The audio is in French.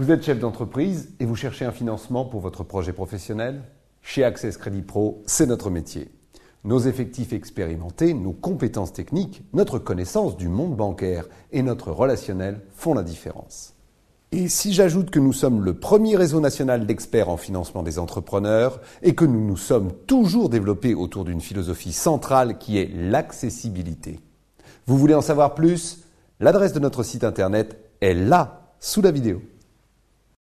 Vous êtes chef d'entreprise et vous cherchez un financement pour votre projet professionnel Chez Access Credit Pro, c'est notre métier. Nos effectifs expérimentés, nos compétences techniques, notre connaissance du monde bancaire et notre relationnel font la différence. Et si j'ajoute que nous sommes le premier réseau national d'experts en financement des entrepreneurs et que nous nous sommes toujours développés autour d'une philosophie centrale qui est l'accessibilité. Vous voulez en savoir plus L'adresse de notre site internet est là, sous la vidéo.